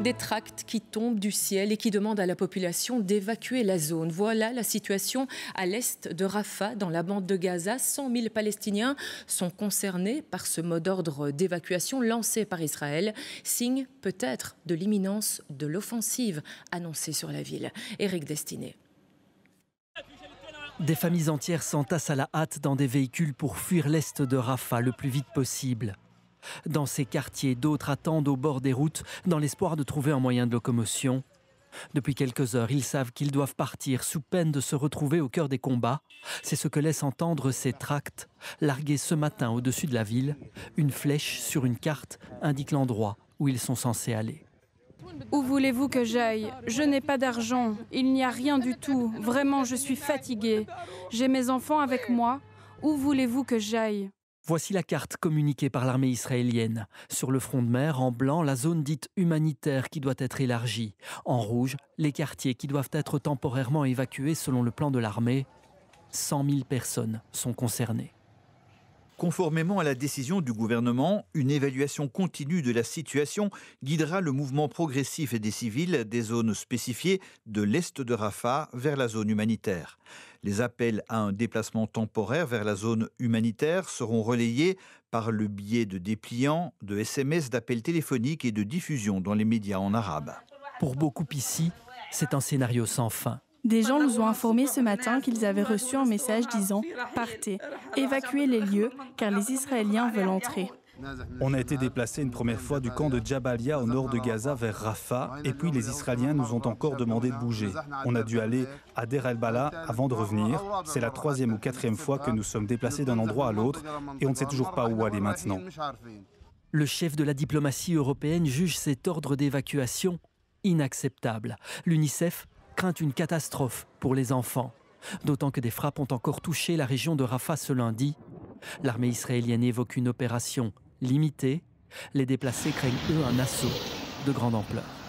des tracts qui tombent du ciel et qui demandent à la population d'évacuer la zone. Voilà la situation à l'est de Rafah, dans la bande de Gaza. 100 000 Palestiniens sont concernés par ce mot d'ordre d'évacuation lancé par Israël, signe peut-être de l'imminence de l'offensive annoncée sur la ville. Eric Destiné. Des familles entières s'entassent à la hâte dans des véhicules pour fuir l'est de Rafah le plus vite possible dans ces quartiers, d'autres attendent au bord des routes dans l'espoir de trouver un moyen de locomotion. Depuis quelques heures, ils savent qu'ils doivent partir sous peine de se retrouver au cœur des combats. C'est ce que laissent entendre ces tracts, largués ce matin au-dessus de la ville. Une flèche sur une carte indique l'endroit où ils sont censés aller. Où voulez-vous que j'aille Je n'ai pas d'argent, il n'y a rien du tout. Vraiment, je suis fatiguée. J'ai mes enfants avec moi. Où voulez-vous que j'aille Voici la carte communiquée par l'armée israélienne. Sur le front de mer, en blanc, la zone dite humanitaire qui doit être élargie. En rouge, les quartiers qui doivent être temporairement évacués selon le plan de l'armée. 100 000 personnes sont concernées. Conformément à la décision du gouvernement, une évaluation continue de la situation guidera le mouvement progressif des civils des zones spécifiées de l'est de Rafah vers la zone humanitaire. Les appels à un déplacement temporaire vers la zone humanitaire seront relayés par le biais de dépliants, de SMS, d'appels téléphoniques et de diffusion dans les médias en arabe. Pour beaucoup ici, c'est un scénario sans fin. Des gens nous ont informés ce matin qu'ils avaient reçu un message disant ⁇ Partez, évacuez les lieux, car les Israéliens veulent entrer ⁇ on a été déplacé une première fois du camp de Jabalia au nord de Gaza vers Rafah, et puis les Israéliens nous ont encore demandé de bouger. On a dû aller à Der el-Bala avant de revenir. C'est la troisième ou quatrième fois que nous sommes déplacés d'un endroit à l'autre, et on ne sait toujours pas où aller maintenant. Le chef de la diplomatie européenne juge cet ordre d'évacuation inacceptable. L'UNICEF craint une catastrophe pour les enfants, d'autant que des frappes ont encore touché la région de Rafah ce lundi. L'armée israélienne évoque une opération limitée. Les déplacés craignent, eux, un assaut de grande ampleur.